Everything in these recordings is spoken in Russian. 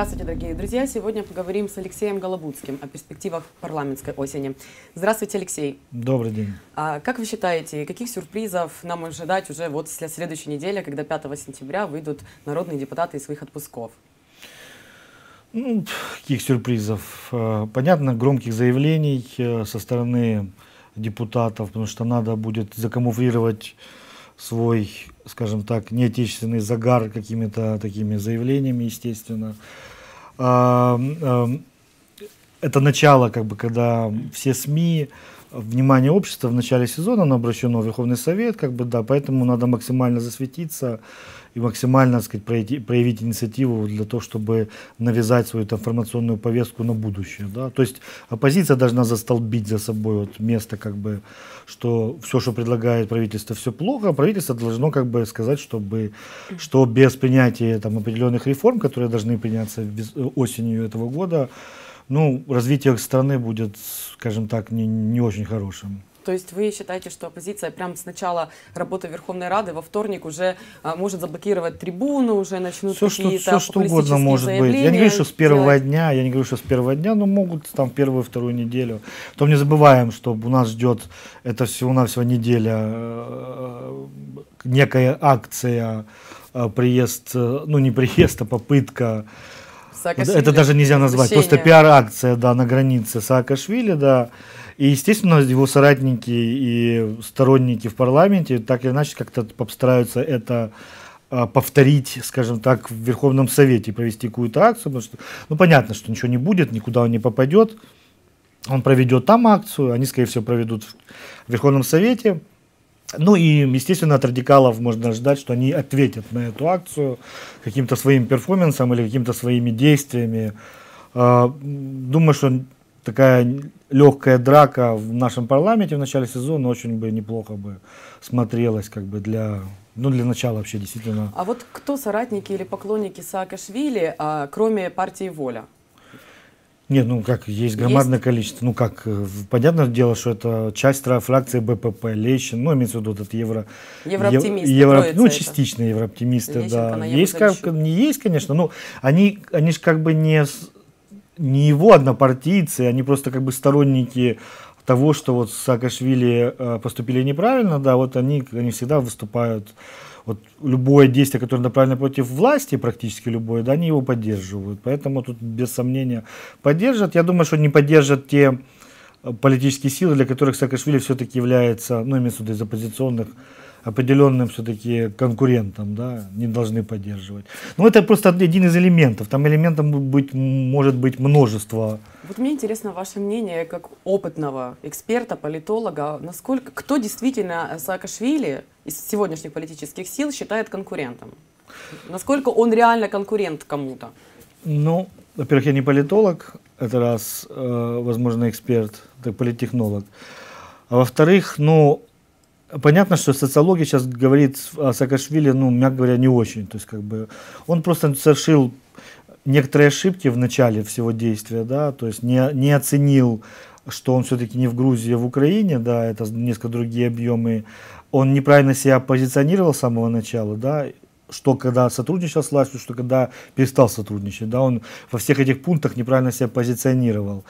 Здравствуйте, дорогие друзья. Сегодня поговорим с Алексеем Голобудским о перспективах парламентской осени. Здравствуйте, Алексей. Добрый день. А, как вы считаете, каких сюрпризов нам ожидать уже вот с следующей недели, когда 5 сентября выйдут народные депутаты из своих отпусков? Ну, каких сюрпризов? А, понятно, громких заявлений э, со стороны депутатов, потому что надо будет закамуфлировать свой, скажем так, неотечественный загар какими-то такими заявлениями, естественно. Это начало, как бы, когда все СМИ, внимание общества в начале сезона, оно обращено в Верховный Совет, как бы, да, поэтому надо максимально засветиться и максимально, так сказать, проявить, проявить инициативу для того, чтобы навязать свою информационную повестку на будущее, да, то есть оппозиция должна застолбить за собой вот место, как бы, что все, что предлагает правительство, все плохо, а правительство должно, как бы, сказать, чтобы, что без принятия там определенных реформ, которые должны приняться осенью этого года, ну, развитие страны будет, скажем так, не, не очень хорошим. То есть вы считаете, что оппозиция прямо с начала работы Верховной Рады во вторник уже а, может заблокировать трибуну, уже начнут все, какие-то что, Все что угодно может быть. Я не говорю, что с первого делать. дня, я не говорю, что с первого дня, но могут там первую, вторую неделю. То не забываем, что у нас ждет, это всего-навсего неделя, э, некая акция, э, приезд, э, ну не приезд, а попытка Саакашвили. Это даже нельзя назвать. Просто пиар-акция, да, на границе Саакашвили, да. И, естественно, его соратники и сторонники в парламенте так или иначе как-то постараются это а, повторить, скажем так, в Верховном Совете, провести какую-то акцию, потому что, ну, понятно, что ничего не будет, никуда он не попадет, он проведет там акцию, они, скорее всего, проведут в Верховном Совете, ну и, естественно, от радикалов можно ждать, что они ответят на эту акцию каким-то своим перформансом или какими-то своими действиями. А, думаю, что такая легкая драка в нашем парламенте в начале сезона очень бы неплохо бы смотрелась как бы для ну, для начала вообще действительно. А вот кто соратники или поклонники Саакашвили, а, кроме партии «Воля»? Нет, ну как, есть громадное есть? количество. Ну как, э, понятное дело, что это часть фракции БПП, Лещин, ну имеется в виду вот этот евро... Еврооптимисты. Евро, ну частично это. еврооптимисты, Лещенко да. Есть, как, не есть, конечно, но они, они же как бы не, не его однопартийцы, они просто как бы сторонники того, что вот Саакашвили э, поступили неправильно, да, вот они, они всегда выступают вот любое действие, которое направлено против власти, практически любое, да, они его поддерживают. Поэтому тут без сомнения поддержат. Я думаю, что не поддержат те э, политические силы, для которых Саакашвили все-таки является, ну, имеется в виду из оппозиционных определенным все-таки конкурентам, да, не должны поддерживать. Но ну, это просто один из элементов. Там элементов быть, может быть множество. Вот мне интересно ваше мнение как опытного эксперта, политолога, насколько, кто действительно э, Саакашвили из сегодняшних политических сил считает конкурентом? Насколько он реально конкурент кому-то? Ну, во-первых, я не политолог, это раз, э, возможно, эксперт, так политтехнолог. А во-вторых, ну, Понятно, что социология сейчас говорит о Саакашвили, ну, мягко говоря, не очень. То есть, как бы, он просто совершил некоторые ошибки в начале всего действия, да, то есть не, не оценил, что он все-таки не в Грузии, а в Украине, да, это несколько другие объемы. Он неправильно себя позиционировал с самого начала, да, что когда сотрудничал с властью, что когда перестал сотрудничать, да, он во всех этих пунктах неправильно себя позиционировал.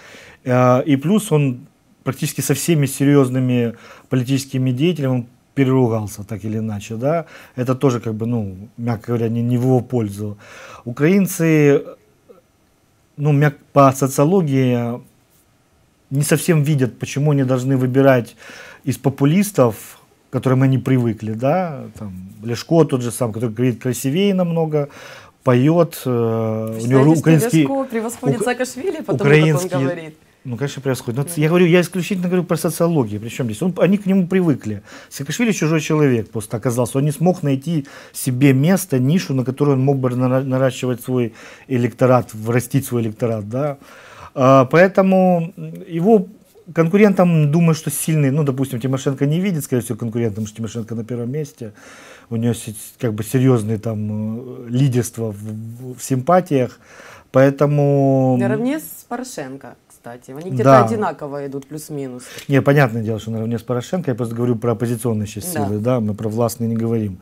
Э, и плюс он практически со всеми серьезными политическими деятелями он переругался так или иначе, да, это тоже как бы, ну, мягко говоря, не, не в его пользу. Украинцы, ну, мяг, по социологии не совсем видят, почему они должны выбирать из популистов, к которым они привыкли, да, там, Лешко тот же сам, который говорит красивее намного, поет, э, у него украинский... Лешко превосходит Саакашвили, потому украинский, как он говорит. Ну, конечно, происходит. Но я говорю, я исключительно говорю про социологию. Причем здесь? Он, они к нему привыкли. Саакашвили чужой человек просто оказался. Он не смог найти себе место, нишу, на которую он мог бы наращивать свой электорат, врастить свой электорат. Да? А, поэтому его конкурентам, думаю, что сильный, ну, допустим, Тимошенко не видит, скорее всего, конкурентом, потому что Тимошенко на первом месте. У нее как бы серьезное там э, лидерство в, в симпатиях. Поэтому... Наравне с Порошенко кстати. Они где-то да. одинаково идут, плюс-минус. Не, понятное дело, что наравне с Порошенко, я просто говорю про оппозиционные сейчас да. силы, да, мы про властные не говорим.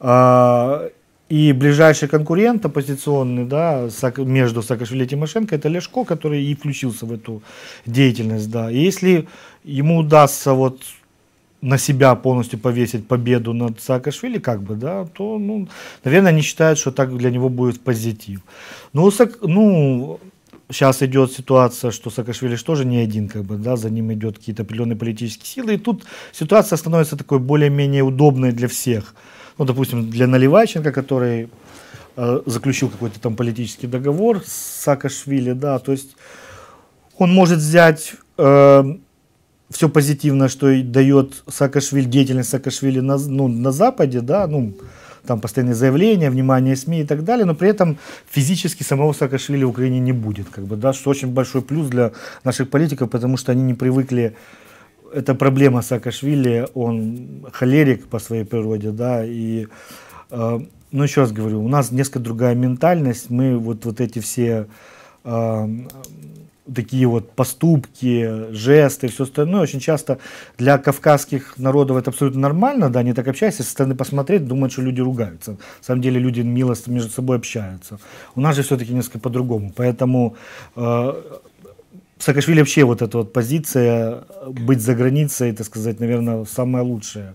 А, и ближайший конкурент оппозиционный, да, между Саакашвили и Тимошенко, это Лешко, который и включился в эту деятельность, да. И если ему удастся вот на себя полностью повесить победу над Саакашвили, как бы, да, то, ну, наверное, они считают, что так для него будет позитив. Ну, ну сейчас идет ситуация, что Саакашвили тоже не один, как бы, да, за ним идет какие-то определенные политические силы, и тут ситуация становится такой более-менее удобной для всех. Ну, допустим, для Наливайченко, который э, заключил какой-то там политический договор с Саакашвили, да, то есть он может взять э, все позитивное, что дает Саакашвили, деятельность Саакашвили на, ну, на Западе, да, ну, там постоянные заявления, внимание СМИ и так далее, но при этом физически самого Саакашвили в Украине не будет, как бы, да, что очень большой плюс для наших политиков, потому что они не привыкли это проблема Саакашвили, он холерик по своей природе, да, и, э, ну, еще раз говорю, у нас несколько другая ментальность, мы вот, вот эти все э, такие вот поступки, жесты и все остальное. Очень часто для кавказских народов это абсолютно нормально, да, они так общаются, со стороны посмотреть, думают, что люди ругаются. На самом деле люди мило между собой общаются. У нас же все-таки несколько по-другому, поэтому э, Саакашвили вообще вот эта вот позиция э, быть за границей, так сказать, наверное, самая лучшая.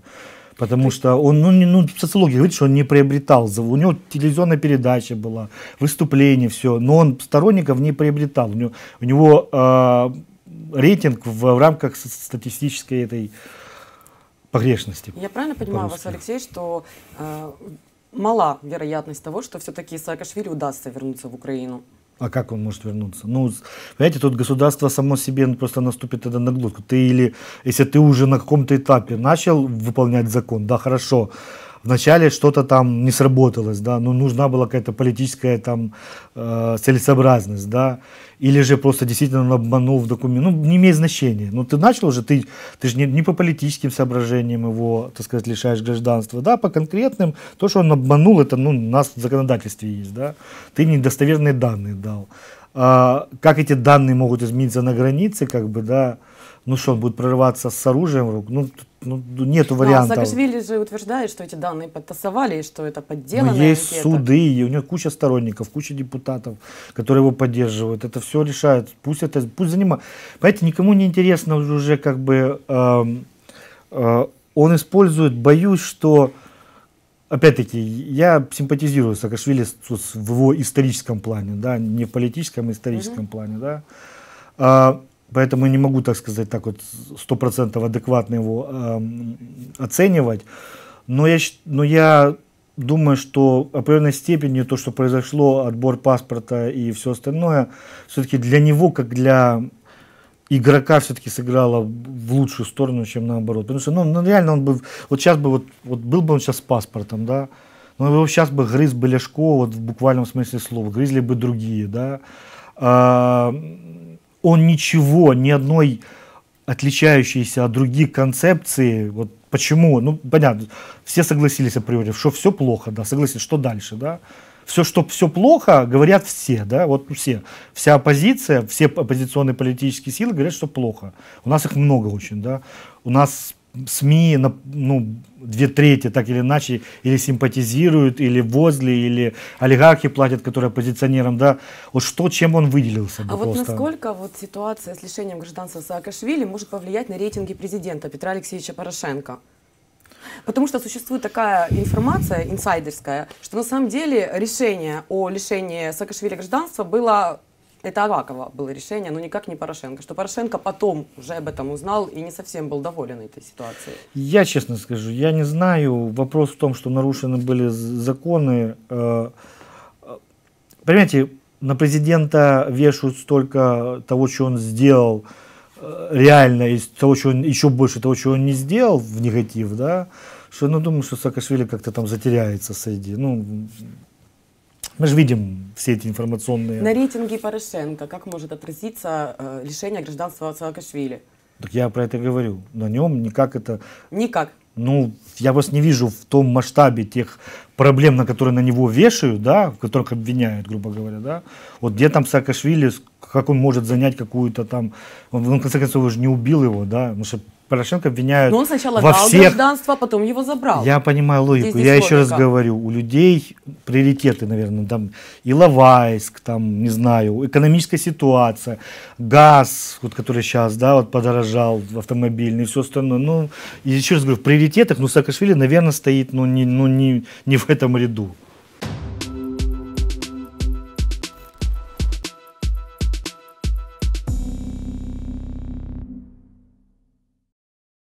Потому что он, ну, не, ну социология говорит, что он не приобретал. У него телевизионная передача была, выступление, все. Но он сторонников не приобретал. У него, у него э, рейтинг в, в рамках статистической этой погрешности. Я правильно понимаю вас, Алексей, что э, мала вероятность того, что все-таки Саакашвили удастся вернуться в Украину? А как он может вернуться? Ну, понимаете, тут государство само себе ну, просто наступит тогда на глотку. Ты или, если ты уже на каком-то этапе начал выполнять закон, да, хорошо, вначале что-то там не сработалось, да, но ну, нужна была какая-то политическая там э, целесообразность, да, или же просто действительно он обманул в документе, ну, не имеет значения. но ну, ты начал уже, ты, ты же не, не по политическим соображениям его, так сказать, лишаешь гражданства, да, по конкретным, то, что он обманул, это, ну, у нас в законодательстве есть, да, ты недостоверные данные дал. А, как эти данные могут измениться на границе, как бы, да, ну что, он будет прорываться с оружием в руку? Ну, ну нету а вариантов. А Саакашвили же утверждает, что эти данные подтасовали, и что это подделано. Но есть анкета. суды, и у него куча сторонников, куча депутатов, которые его поддерживают. Это все решает. Пусть это, пусть занимает. Понимаете, никому не интересно уже как бы... Э, э, он использует, боюсь, что... Опять-таки, я симпатизирую Саакашвили в его историческом плане, да, не в политическом, а историческом угу. плане, да. А, Поэтому не могу, так сказать, так вот сто адекватно его э, оценивать. Но я, но я думаю, что в определенной степени то, что произошло, отбор паспорта и все остальное, все-таки для него, как для игрока все-таки сыграло в лучшую сторону, чем наоборот. Потому что, ну, ну реально он бы, вот сейчас бы, вот, вот был бы он сейчас с паспортом, да, но его сейчас бы грыз бы Ляшко, вот в буквальном смысле слова, грызли бы другие, да. А, он ничего, ни одной отличающейся от других концепции, вот почему, ну, понятно, все согласились априори, что все плохо, да, согласились, что дальше, да, все, что все плохо, говорят все, да, вот все, вся оппозиция, все оппозиционные политические силы говорят, что плохо. У нас их много очень, да. У нас СМИ, ну, две трети так или иначе, или симпатизируют, или возле, или олигархи платят, которые оппозиционерам, да, вот что, чем он выделился бы А просто. вот насколько вот ситуация с лишением гражданства Саакашвили может повлиять на рейтинги президента Петра Алексеевича Порошенко? Потому что существует такая информация инсайдерская, что на самом деле решение о лишении Саакашвили гражданства было это Авакова было решение, но никак не Порошенко. Что Порошенко потом уже об этом узнал и не совсем был доволен этой ситуацией. Я честно скажу, я не знаю. Вопрос в том, что нарушены были законы. Э, э, понимаете, на президента вешают столько того, что он сделал, э, реально, из того, что он, еще больше того, что он не сделал в негатив, да, что, ну, думаю, что Саакашвили как-то там затеряется среди, ну, мы же видим все эти информационные... На рейтинге Порошенко как может отразиться э, лишение гражданства Саакашвили? Так я про это говорю. На нем никак это... Никак. Ну, я вас не вижу в том масштабе тех проблем, на которые на него вешают, да, в которых обвиняют, грубо говоря, да. Вот где там Саакашвили, как он может занять какую-то там... Он, он в конце концов, уже не убил его, да, потому что Порошенко обвиняют Но он сначала во дал всех... гражданство, а потом его забрал. Я понимаю логику. Здесь Я еще раз говорю, у людей приоритеты, наверное, там Иловайск, там, не знаю, экономическая ситуация, газ, вот который сейчас, да, вот подорожал, автомобильный и все остальное. Ну, и еще раз говорю, в приоритетах, ну, Саакашвили, наверное, стоит, ну, не, ну, не, не в этом ряду.